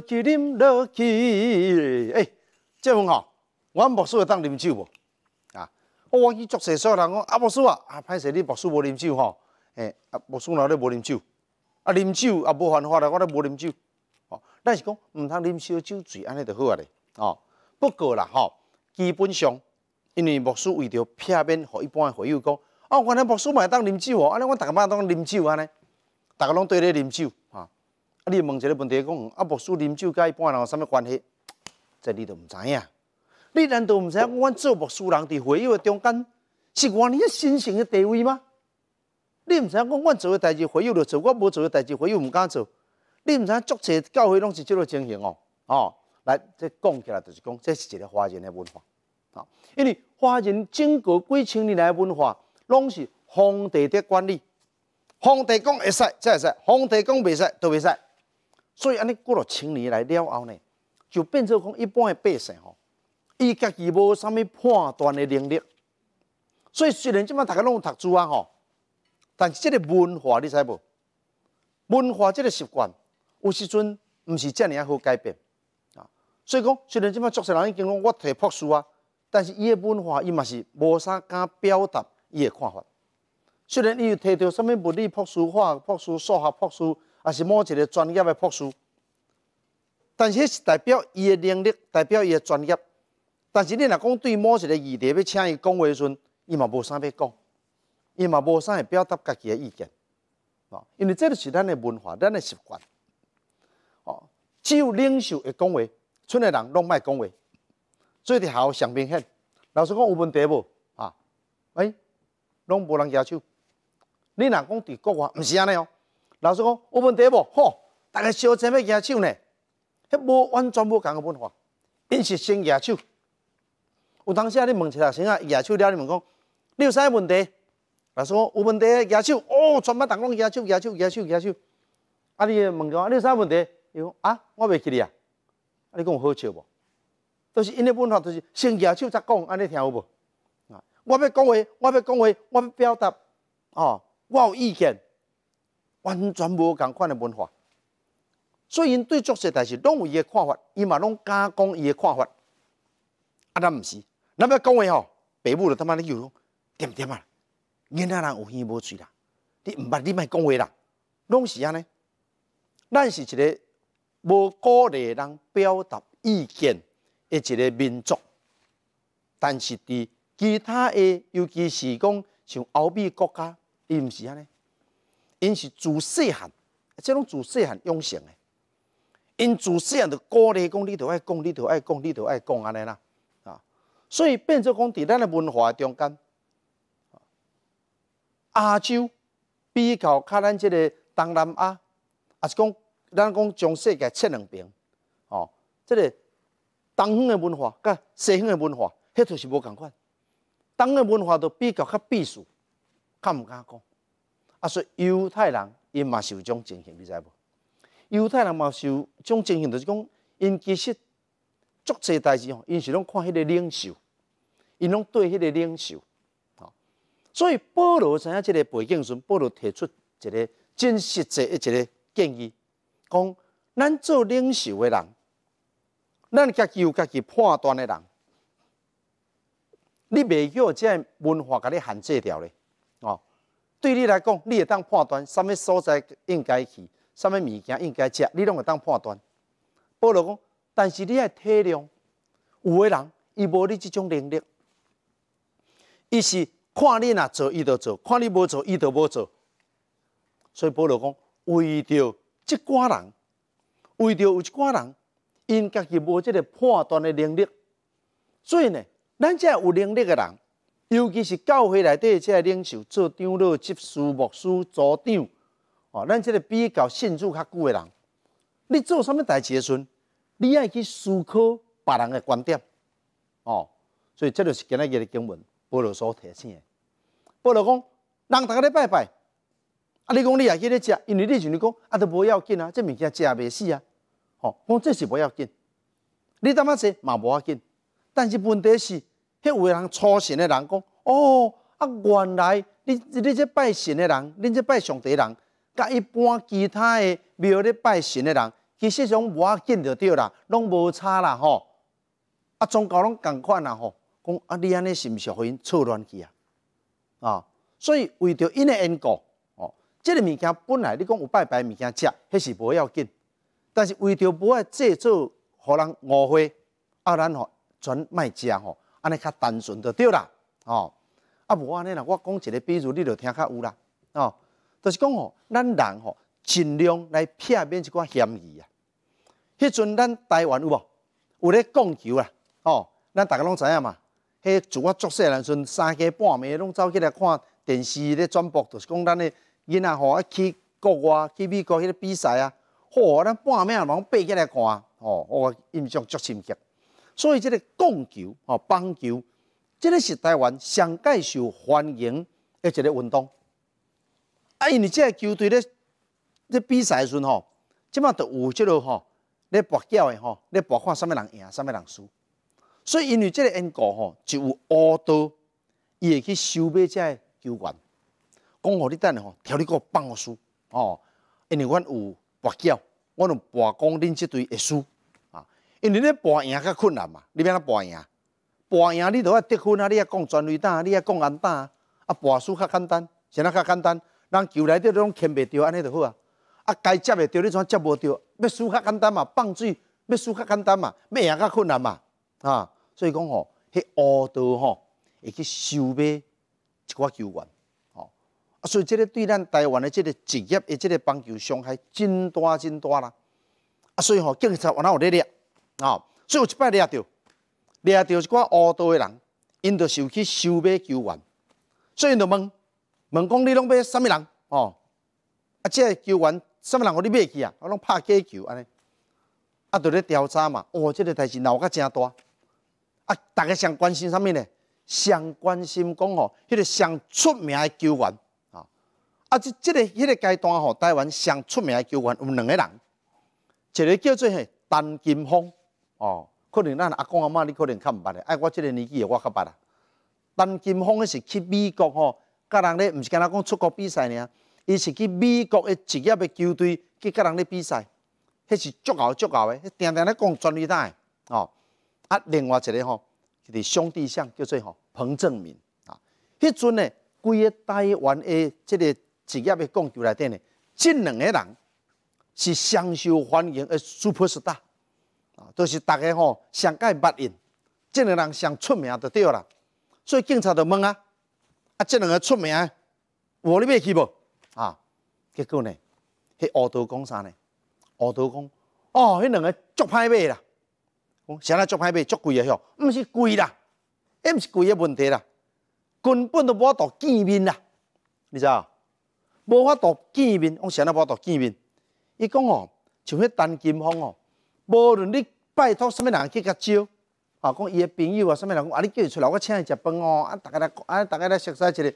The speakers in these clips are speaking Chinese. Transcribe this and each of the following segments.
去啉落去，诶、哎，这问吼，我木薯会当啉酒无？啊，我去起作所说人讲，啊木薯啊，啊，歹势你木薯无啉酒吼，诶、啊，木薯了咧无啉酒，啊，啉酒啊，无犯法啦，我咧无啉酒，吼，咱是讲毋通啉烧酒醉，安尼就好啊咧，哦，不过啦吼，基本上，因为木薯为着片面互一般的朋友讲，哦，我咧木薯会当啉酒哦，安尼我逐家班当啉酒安尼，逐个拢缀咧啉酒。你问一个问题，讲啊，牧师啉酒，甲一般人有啥物关系？这你都毋知影。你难道毋知影讲阮做牧师人伫悔忧诶中间，是讲你诶神圣诶地位吗？你毋知影讲阮做诶代志悔忧着做，我无做诶代志悔忧毋敢做。你毋知影足协教会拢是即落情形哦。哦，来，这讲起来就是讲，这是一个华人诶文化。吼，因为华人整个几千年来文化，拢是皇帝的管理。皇帝讲会使，才会使；皇帝讲袂使，都袂使。所以安尼过了千年来了后呢，就变成讲一般的百姓吼，伊家己无啥物判断的能力。所以虽然即摆大家拢有读书啊吼，但是即个文化你知无？文化即个习惯有时阵毋是遮尔啊好改变啊。所以讲虽然即摆作者人已经讲我提朴素啊，但是伊的文化伊嘛是无啥敢表达伊的看法。虽然伊有提到啥物物理朴素化朴素数学朴素。还是某一个专业的博士，但是迄是代表伊的能力，代表伊的专业。但是你若讲对某一个议题要请伊讲话时，阵，伊嘛无啥要讲，伊嘛无啥会表达家己的意见。哦，因为这就是咱的文化，咱的习惯。哦，只有领袖会讲话，村个人拢莫讲话。做滴好上明显。老师讲有问题无？啊，喂，拢无人举手。你若讲伫国外，毋是安尼哦。老师讲有问题无，吼，大家笑在要举手呢？迄无完全无共个文化，因是先举手。有当时啊，你问一学先啊，举手了你问讲，你有啥问题？老师讲有问题啊，手哦，全部同拢举手，举手，举手，举手。啊，你问讲你有啥问题？伊讲啊，我未记得啊。你讲好笑无？都是因个文化，都是先举手再讲，安你听有无？啊，我要讲话，我要讲话，我要表达，哦，我有意见。完全无共款的文化，所以因对作事，代是拢有伊的看法，伊嘛拢敢讲伊的看法，啊，咱毋是，咱要讲话吼，爸母了他妈的又讲，点点啊，囡仔人有耳无嘴啦，你毋捌你莫讲话啦，拢是安尼。咱是一个无鼓励人表达意见，一个民族，但是伫其他的，尤其是讲像欧美国家，伊毋是安尼。因是自细汉，即拢自细汉养成诶，因自细汉着鼓励讲你着爱讲你着爱讲你着爱讲安尼啦啊，所以变做讲伫咱诶文化中间，啊，亚洲比较较咱即个东南亚，也是讲咱讲将世界切两爿，哦，即个东方诶文化甲西方诶文化，迄条是无共款，东的文化着比较较避暑，较毋敢讲？啊，以犹太人因嘛是有种情形，你知无？犹太人嘛是有种情形，就是讲因其实足济代志吼，因是拢看迄个领袖，因拢对迄个领袖，吼。所以保罗知影即个背景时，保罗提出一个真实际一一个建议，讲咱做领袖的人，咱家己有家己判断的人，你袂叫这文化甲你限制掉咧，哦。对你来讲，你会当判断什么所在应该去，什么物件应该吃，你拢会当判断。保罗讲，但是你爱体谅，有个人伊无你即种能力，伊是看你若做伊就做，看你无做伊就无做。所以保罗讲，为着即寡人，为着有一寡人，因家己无即个判断的能力，所以呢，咱遮有能力诶人。尤其是教会内底即个领袖做长老、执事、牧师、组长，哦，咱即个比较信主较久诶人，你做啥物代志诶时阵，你爱去思考别人诶观点，哦，所以即个是今仔日经文保罗所提醒诶。保罗讲，人逐个咧拜拜，啊，你讲你也去咧食，因为你就咧讲啊，都无要紧啊，即物件食袂死啊，哦，讲这是无要紧，你当妈说嘛无要紧，但是问题是。迄的人初信的人讲：“哦，啊，原来你、你即拜神的人，恁即拜上帝的人，甲一般其他的庙咧拜神的人，其实上要见着对啦，拢无差啦吼。啊，宗教拢共款啦吼，讲啊，你安尼是毋是互因错乱去啊？啊，所以为着因的因果，哦，即个物件本来你讲有拜拜物件食，迄是无要紧，但是为着无爱制造互人误会，啊，咱吼全卖食吼。”安尼较单纯就对啦，哦，啊无安尼啦，我讲一个，比如你就听较有啦，哦，就是讲吼，咱人吼尽量来避免一寡嫌疑啊。迄阵咱台湾有无？有咧讲求啊，哦，咱大家拢知影嘛。迄组我作势时阵，三更半暝拢走起来看电视咧转播，就是讲咱的，囡仔吼啊去国外去美国迄个比赛啊，吼，咱半暝啊拢爬起来看，吼、哦，印象足深刻。所以即个棒球，哦，棒球，这个是台湾上最受欢迎的一个运动。啊，因为即个球队咧，咧比赛时阵吼，即马得有这个吼，咧搏跤的吼，咧包看啥物人赢，啥物人输。所以因为即个因故吼，就有恶多，伊会去收买即个球员，讲我咧等下吼，调理个棒球输哦，因为阮有搏跤，阮有搏光恁即队会输。因为咧博赢较困难嘛，你变咧博赢，博赢你都要得分啊！你爱讲全垒打，你爱讲安打，啊博输较简单，先啊较简单，人球来得拢牵未着，安尼就好啊！啊，该接未着，你怎接无着？要输较简单嘛，放水；要输较简单嘛，要赢较困难嘛啊！所以讲吼，迄黑道吼，会去收买一寡球员，吼啊！所以即个对咱台湾的即个职业的即个棒球伤害真大真大啦！啊，所以吼警察往哪咧掠？啊！所以有一摆抓到，抓到一挂乌道的人，因就想去收买球员，所以因就问问讲：“你拢买什物人？”哦，啊，即个球员什物人？我你买去啊？我拢拍假球安尼，啊，就咧调查嘛。哦，即个代志闹甲真大。啊，大家上关心甚物呢？上关心讲哦，迄个上出名的球员啊，即即个迄个阶段吼，台湾上出名的球员有两个人，一个叫做系陈金峰，哦，可能咱阿公阿妈你可能较毋捌诶，哎，我即个年纪诶，我较捌啊。陈金峰是去美国吼，甲人咧毋是听他讲出国比赛呢，伊是去美国诶职业诶球队去甲人咧比赛，迄是足牛足诶，迄定定咧讲专利单诶，哦。啊，另外一个吼，个兄弟相，叫做吼彭正明啊。迄阵诶，规个台湾诶即个职业诶棒球内底咧，即两个人是相受欢迎诶 superstar。都是大家吼上街捌因，即两个人上出名就对啦。所以警察就问啊：“啊，即两个出名，我你要去无？”啊，结果呢，迄乌头讲啥呢？乌头讲：“哦，迄两个足歹卖啦，讲啥得足歹卖，足贵啊，向，毋是贵啦，迄毋是贵的问题啦，根本都无法度见面啦，你知道？无法度见面，往啥得无法度见面。伊讲哦，像迄单金峰哦。”无论你拜托什么人去甲招，啊，讲伊的朋友啊，什么人讲，啊，你叫伊出来，我请伊食饭哦，啊，大家来，啊，大家来熟悉一下。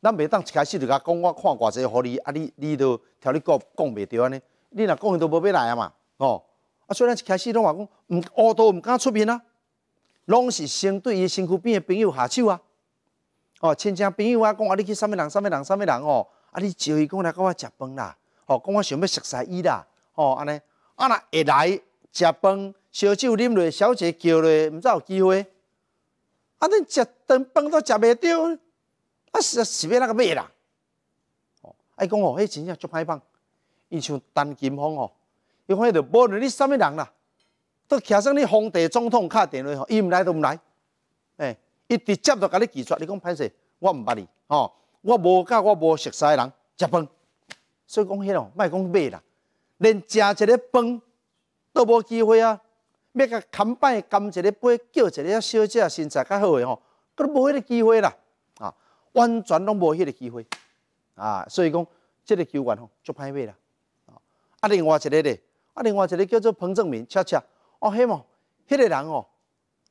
咱袂当一开始就甲讲，我看偌济互你，啊，你，你都条你讲讲袂着安尼。你若讲伊都无要来啊嘛，哦，啊，所以咱一开始拢话讲，毋乌都毋敢出面啊，拢是先对伊身躯边的朋友下手啊。哦，亲戚朋友啊，讲啊，你去什么人，什么人，什么人哦，啊，你招伊讲来，甲我食饭啦，哦，讲我想要熟悉伊啦，哦，安尼，啊若会来。食饭、烧酒啉落、小姐叫落，毋知有机会。啊，恁食顿饭都食袂着，啊是是要那个咩啦？哦，爱讲哦，迄真正足歹放。伊像陈金峰哦，伊看迄就无你啥物人啦，都徛算你皇帝总统敲电话伊毋来都毋来。诶，一直接到甲你拒绝，你讲歹势，我毋捌你哦，我无甲我无熟识诶人食饭，所以讲迄哦，卖讲咩啦？连食一个饭。都无机会啊！要甲砍拜甘一个杯，叫一个小姐身材较好诶吼，佫无迄个机会啦！啊，完全拢无迄个机会啊！所以讲，即个球员吼足歹买啦！啊，啊另外一个咧，啊另外一个叫做彭正明，恰恰哦，迄嘛，迄个人哦，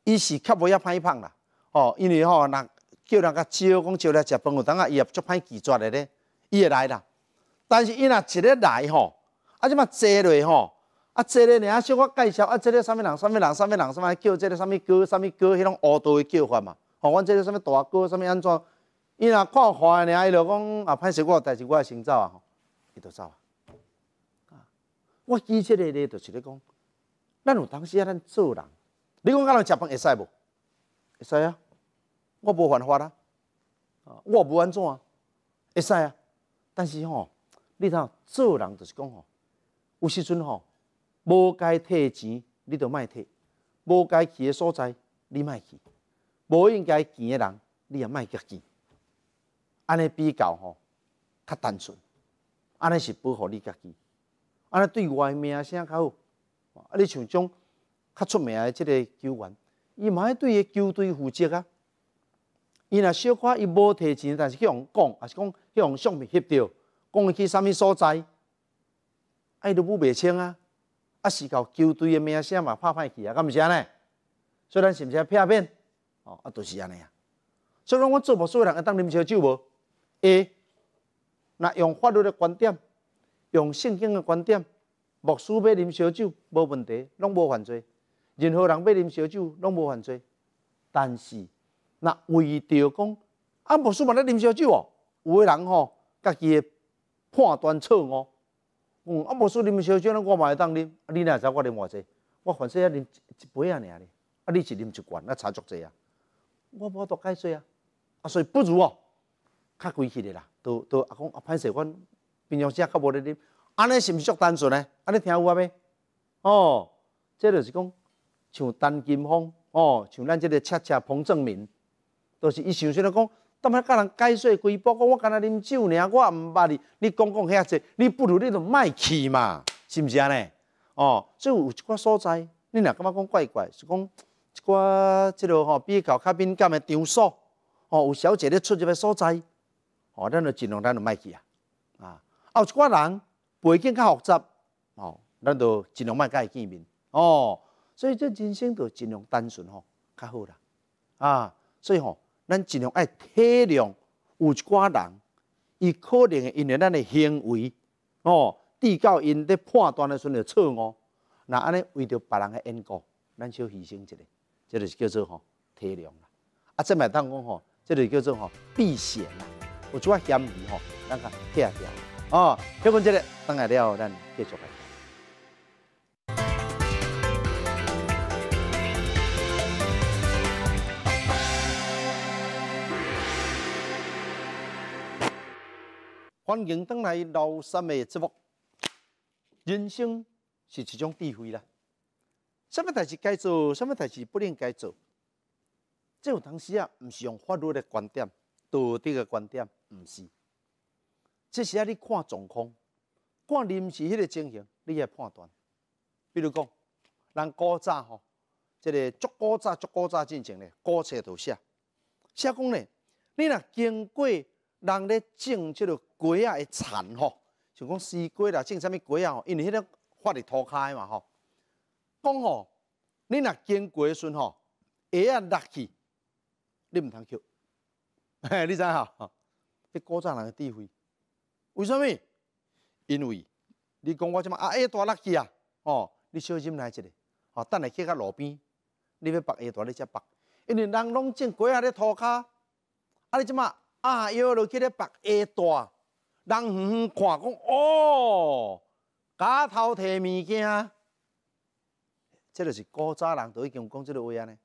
伊是较无遐歹胖啦，哦，因为吼，人叫人家招讲招来食饭，我等啊，伊也足歹拒绝诶咧，伊会来啦，但是伊若一日来吼，啊，即嘛坐落吼。啊，这个呢，啊，小我介绍啊，这个什么人、什么人、什么人、什么叫这个什么哥、什么哥，迄种恶毒的叫法嘛。哦，阮这个什么大哥、什么安怎？伊若看花的，伊就讲啊，歹势我，代志，我先走啊，伊就走啊。啊，我记即个呢，就是咧讲，咱有当时咱做人，你讲甲人食饭会使无？会使啊，我无犯法啊，我无安怎？啊，会使啊，但是吼，你影做人就是讲吼，有时阵吼。无该退钱，你就卖退；无该去的所在，你卖去；无应该见的人，你也卖见。安尼比较吼，较单纯。安尼是保护你家己，安尼对外名声较好。啊，你像种较出名的即个球员，伊嘛爱对个球队负责啊。伊若小可伊无提钱，但是去互讲，也是讲去互相片翕着，讲去啥物所在，哎，你都唔袂清啊。啊，是靠球队的名声嘛，拍歹去啊，敢毋是安尼？所以咱是毋是片面？哦，啊，著是安尼啊。所以讲，我做无所有人会当啉烧酒无会。那用法律的观点，用圣经的观点，牧师要啉烧酒无问题，拢无犯罪。任何人要啉烧酒，拢无犯罪。但是，那为着讲啊，牧师嘛咧啉烧酒哦，有个人吼，家己的判断错误。嗯，啊，无说啉烧酒，我嘛会当喝。你若会知我啉偌济？我凡说啊，啉一一杯啊尔哩。啊，你是啉一罐，那差足济啊。我我多解做啊，啊所以不如哦，较规矩的啦。都都啊，讲啊，歹势，阮平常时啊较无咧啉。安尼是毋是足单纯诶？安尼听有啊未？哦，这就是讲像陈金峰，哦，像咱即个恰恰彭正明，都是伊想说来讲。当我甲人解说规波，我我敢那啉酒尔，我也唔捌你。你讲讲遐济，你不如你就卖去嘛，是毋是安尼？哦，所以有一寡所在，你若感觉讲怪怪，是讲一寡即落吼比较较敏感诶场所，哦，有小姐咧出入诶所在，哦，咱就尽量咱就卖去啊。啊，啊一寡人背景较复杂，哦，咱就尽量卖甲伊见面。哦，所以即人生就尽量单纯吼，较好啦。啊，所以吼。咱尽量爱体谅有寡人，伊可能因为咱的行为，哦，导到因咧判断的时阵错误，那安尼为着别人的因果，咱少牺牲一个，这就是叫做吼体谅啦。啊，再买当讲吼，这就叫做吼避嫌啦。有一寡嫌疑吼，咱甲撇掉。哦，结婚这个，等下了咱继续来。欢迎登来《老三的节目。人生是一种智慧啦，什么代志该做，什么代志不应该做，这有东时啊，不是用法律的观点，道德的观点，不是。这啊，你看状况，看临时迄个情形，你来判断。比如讲，人高早吼，这个足高炸足高炸进行咧，高车都写，写讲咧，你若经过。人咧种即个瓜啊的田吼，像讲西瓜啦，种啥物瓜啊吼，因为迄个发伫土骹嘛吼。讲吼，你若经过时吼，鞋啊落去，你毋通捡。嘿，你知影吼？你 古早人的智慧，为什物？因为你讲我即嘛啊鞋带落去啊，吼、哦，你小心来一个，吼、等下去到路边，你要绑鞋带你才绑，因为人拢种瓜啊咧土骹，啊你即嘛。啊！要落去咧，白下大，人远远看讲哦，假偷摕物件，即就是古早人就已经讲即个话咧。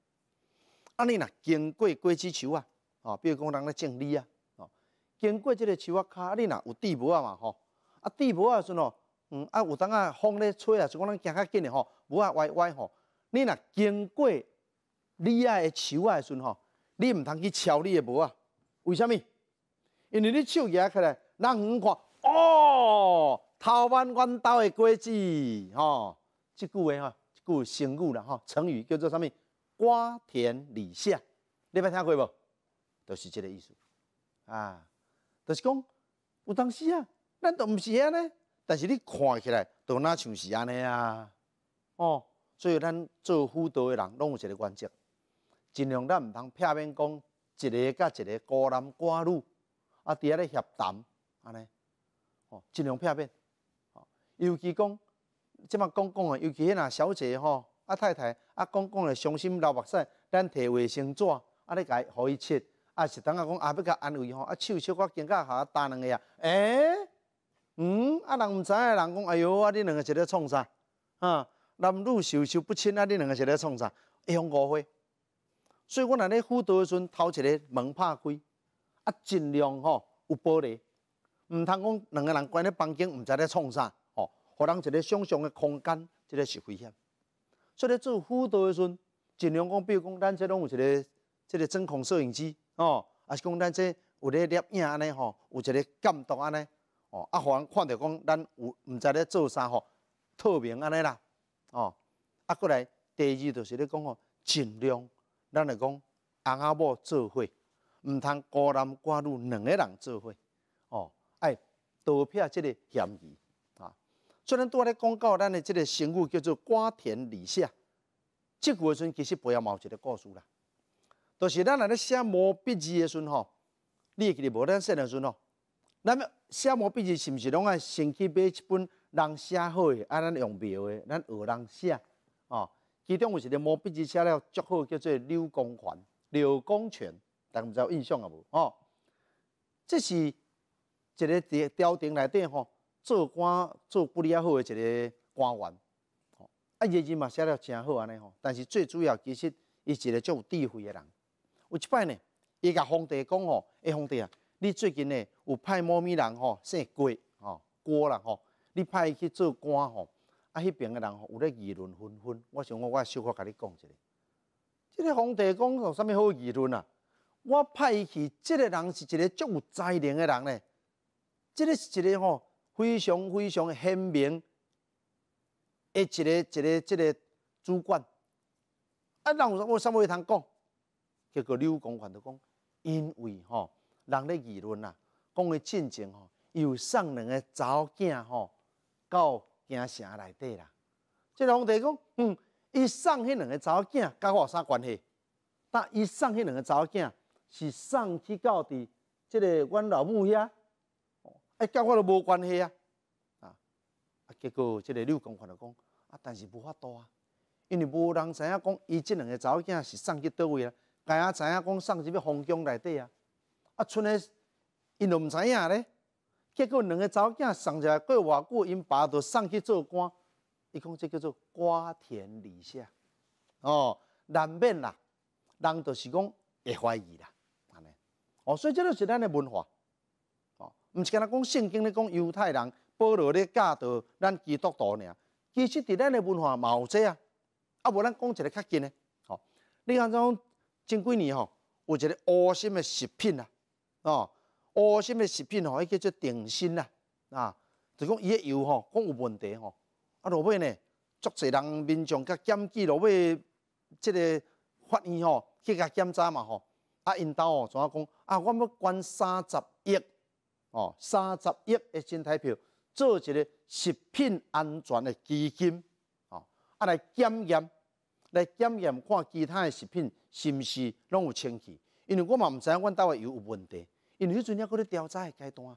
啊，你若经过过子树啊，哦，比如讲人咧种树啊，哦，经过即个树啊，卡你若有地膜啊嘛，吼，啊地膜啊阵哦，嗯，啊有当啊风咧吹啊，是讲咱行较紧的吼，无啊歪歪吼，你若经过你啊的树啊阵吼，你毋通去敲你的膜啊。为什么？因为你举起来，人远看哦，桃湾弯刀的瓜子，吼，即句话，哈，即句成语啦，哈，成语叫做什么？瓜田李下，你捌听过无？就是这个意思啊，就是讲，有当时啊，咱都毋是安尼，但是你看起来都若像是安尼啊，哦，所以咱做辅导的人，拢有一个原则，尽量咱毋通片面讲。一个甲一个孤男寡女，啊，伫咧来谈，安尼，哦，尽量避免。哦，尤其讲，即马讲讲诶，尤其迄若小姐吼，啊太太，啊讲讲诶，伤心流目屎，咱摕卫生纸，啊甲伊互伊切，啊是等下讲啊要甲安慰吼，啊手手骨肩胛下打两个啊，诶嗯，啊人毋知诶，人讲，哎呦，啊汝两个是咧创啥，啊，男女露手不清啊，汝两个是咧创啥，会用误会。所以我若咧辅导的时阵，偷一个门拍开，啊，尽量吼有玻璃，毋通讲两个人关伫房间，毋知咧创啥，哦，互人一个想象的空间，即个是危险。所以咧做辅导的时阵，尽量讲，比如讲，咱即拢有一个，即个真空摄影机，哦，啊是讲咱即有咧摄影安尼吼，有一个监督安尼，哦，啊，互人看着讲咱有毋知咧做啥吼，透明安尼啦，哦，啊，过来第二就是咧讲吼，尽量。咱来讲，翁仔某做伙，毋通孤男寡女两个人做伙，哦，哎，逃避即个嫌疑啊。虽然啊咧讲到咱的即个成语叫做瓜田李下，即句话时阵其实后嘛有一个故事啦。著是咱来咧写毛笔字的时阵吼，你记得无？咱写字的时阵吼，那么写毛笔字是毋是拢爱先去买一本人写好的，啊，咱用笔的，咱学人写。其中有一个毛笔字写了最好，叫做柳公权。柳公权，大家有印象啊？无哦？这是一个雕朝廷内底吼，做官做不哩好一个官员，啊，字字嘛写了真好安尼吼。但是最主要其实，伊一个足有智慧嘅人。有一摆呢，伊甲皇帝讲吼，诶，皇帝啊，你最近呢有派某咪人吼姓郭吼郭啦吼，你派去做官吼？啊，迄边个人有咧议论纷纷。我想，我我小可甲你讲一下，即个皇帝讲有啥物好议论啊？我派去即个人是一个足有才能个人咧，即个是一个吼非常非常鲜明，诶，一个一个即个主管。啊，人有啥物会通讲？结果刘公款就讲，因为吼人咧议论啊，讲诶进前吼有送两个某囝吼，到。惊城内底啦？即个皇帝讲，嗯，伊送迄两个查某囝，甲我有啥关系？但伊送迄两个查某囝是送去到伫即个阮老母遐，哎，甲我都无关系啊！啊，啊，结果即个六公款就讲，啊，但是无法度啊，因为无人知影讲，伊即两个查某囝是送去倒位啊，个也知影讲送去要皇宫内底啊，啊，剩的因都毋知影咧。结果两个查某囝送出来过偌久，因爸著送去做官，伊讲这叫做瓜田李下，哦，难免啦，人就是讲会怀疑啦，安尼，哦，所以这就是咱的文化，哦，毋是讲人讲圣经咧，讲犹太人、保罗咧教导，咱基督徒呢，其实伫咱的文化嘛有这啊，啊，无咱讲一个较近的，哦，你看种近几年吼，有一个恶心的食品啦，哦。乌心的食品吼？迄叫做定心啦，啊，就讲伊个油吼，讲有问题吼。啊，落尾呢，足侪人民众甲检举落尾，即个法院吼去甲检查嘛吼。啊，因兜哦，啊讲啊，我要捐三十亿哦，三十亿的新台票，做一个食品安全的基金哦，啊来检验，来检验看其他的食品是毋是拢有清气，因为我嘛毋知阮兜的油有问题。因为迄阵，抑也搁调查阶段，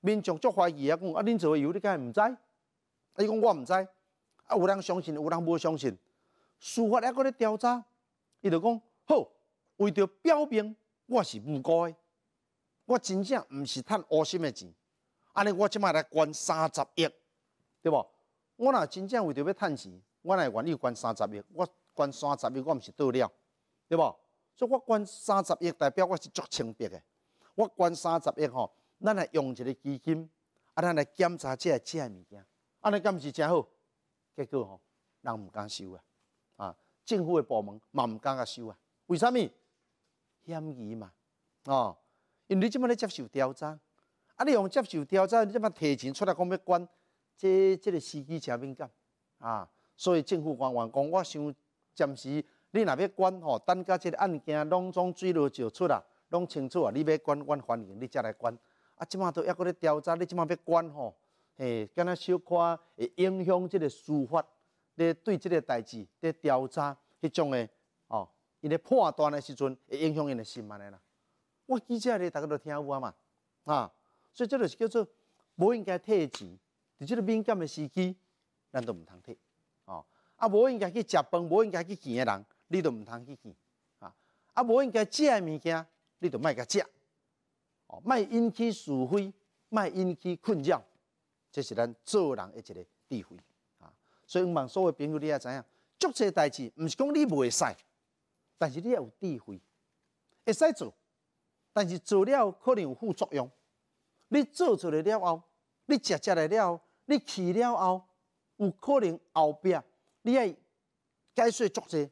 民众足怀疑啊，讲啊，恁做油，你敢会毋知？啊伊讲我毋知，啊，有人相信，有人无相信。司法也搁咧调查，伊就讲好，为着表明我是无辜诶。我真正毋是趁恶心诶钱，安尼我即摆来捐三十亿，对无？我若真正为着要趁钱，我会愿意捐三十亿，我捐三十亿，我毋是倒了，对无？所以我捐三十亿，代表我是足清白诶。我捐三十亿吼，咱来用一个基金，啊，咱来检查这、这物件，安尼敢毋是真好？结果吼，人毋敢收啊，啊，政府的部门嘛毋敢甲收啊，为啥物？嫌疑嘛，哦，因为你即摆咧接受调查，啊，你用接受调查，你即摆提钱出来讲要管这、这个司机车敏感啊，所以政府官员讲，我先暂时，你若要管吼，等甲即个案件拢总水路就出啊。讲清楚啊！你要管，阮欢迎你，才来管。啊，即马都抑搁咧调查，你即马要管吼？嘿，敢若小可会影响即个司法？咧对即个代志咧调查迄种诶，哦，伊咧判断诶时阵会影响因诶心安尼啦。我记者哩，逐个都听有啊嘛啊！所以即个是叫做无应该退钱，伫即个敏感诶时期，咱都毋通退哦。啊，无应该去食饭，无应该去见诶人，你都毋通去见啊。啊，无应该借物件。你著卖个食，哦，卖引起是非，卖引起困扰，这是咱做人一个智慧啊。所以，望所有朋友你也知影，足些代志，毋是讲你袂使，但是你要有智慧，会使做，但是做了可能有副作用。你做出来了后，你食食来了，你去了后，有可能后壁你爱解释足些，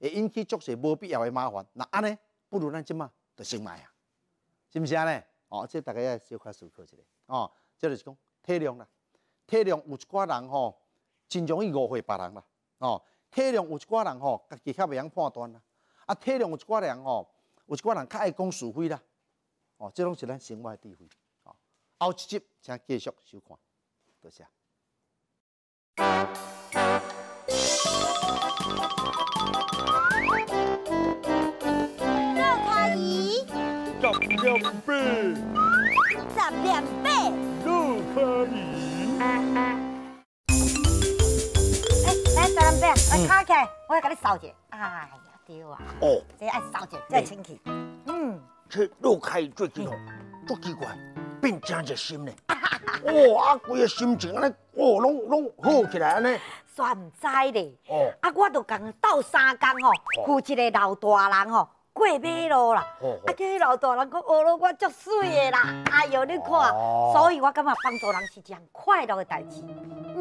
会引起足些无必要的麻烦。那安尼，不如咱即嘛？就先埋啊，是毋是安尼？哦，这大家要小可思考一下哦。这就是讲体谅啦，体谅有一寡人吼，真容易误会别人啦。哦，体谅有一寡人吼，家己较未晓判断啦。啊，体谅有一寡人吼，有一寡人较爱讲是非啦。哦，即拢是咱生活诶智慧。哦，后集请继续收看，多谢。两十两倍。都可以。哎，来十来卡起，我给你哎呀，丢啊！哦，这爱烧着，这清气。嗯。这肉开最近哦，好奇怪，变正热心呢。哦，阿贵的心情安尼，拢拢好起来安尼。算知嘞。哦。啊，我都共斗三工吼，扶一个老大人吼。过马路啦！啊，叫老大人讲，哦，我斯足水的啦！哎呦，你看，所以我感觉帮助人是一件快乐的代志。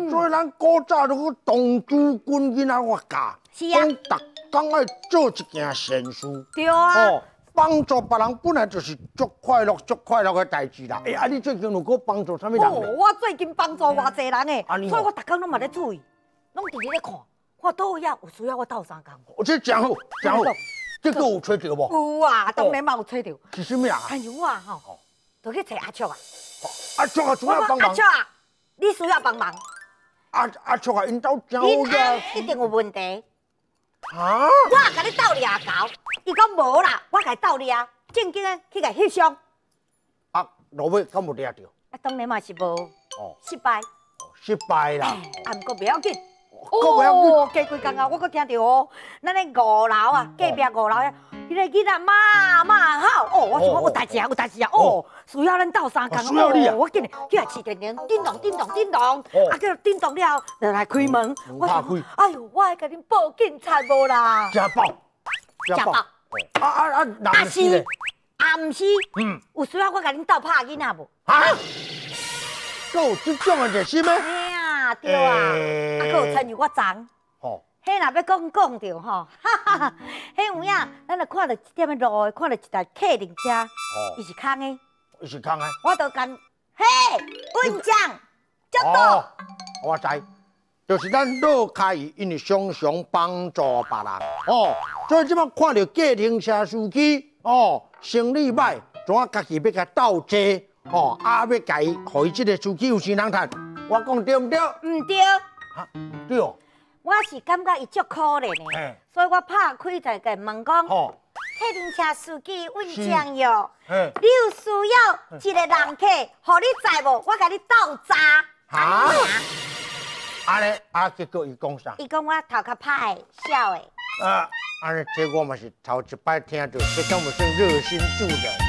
所以咱古早如果童主君囡仔我教，讲逐工爱做一件善事。对啊，帮助别人本来就是足快乐、足快乐的代志啦。哎，啊，你最近如够帮助啥物人？我最近帮助外济人诶，所以我逐工拢嘛注意，拢日日在看，我都有需要我到三啥我夫。这家好，这个有吹掉不？啊，当然嘛，有吹掉。是什么啊？哎呦啊，吼，都去找阿雀啊。阿雀啊，需要帮忙。阿雀啊，你需要帮忙。阿阿雀啊，因走真好个，一定有问题。啊？我甲你斗两狗，伊讲无啦，我甲伊斗两只，正经啊去甲翕相。啊，落尾敢无抓着？啊，当然嘛是无。哦。失败。失败啦。啊，还过不要紧。哦，隔几工啊，我搁听到，哦，咱个五楼啊，隔壁五楼呀，伊个囡仔妈妈好，哦，我想我有代志啊，有代志啊，哦，需要咱到三需要你啊，我叫你，叫来试电铃，叮咚叮咚叮咚，啊叫叮咚了，就来开门，我怕开，哎呦，我爱甲恁报警察无啦，家暴，家暴，啊啊啊，哪是，啊唔是，嗯，有需要我甲恁到拍囡仔不？啊？够有这种热心吗？哎呀，对啊，阿哥。我脏，嘿，若要讲讲着，吼，哈哈哈，嘿，有影，咱若看到一点的路，看到一台客轮车，哦，伊是空的，伊是空的，我都讲，嘿，班将，接到，我知，就是咱多开因为想想帮助别人，哦，所以即摆看到客轮车司机，哦，生意歹，怎啊，家己要甲斗车哦，啊，要改，让伊这个司机有钱能趁。我讲对唔对？唔对。对哦，我是感觉伊足可怜呢，所以我拍开在个门讲，哦，客运车司机问酱油，你有需要一个人客，互你载无？我甲你斗渣。好，安尼啊，结果伊讲啥？伊讲我头壳歹笑诶。啊，安尼结果嘛是头一摆听到，这算不算热心助人？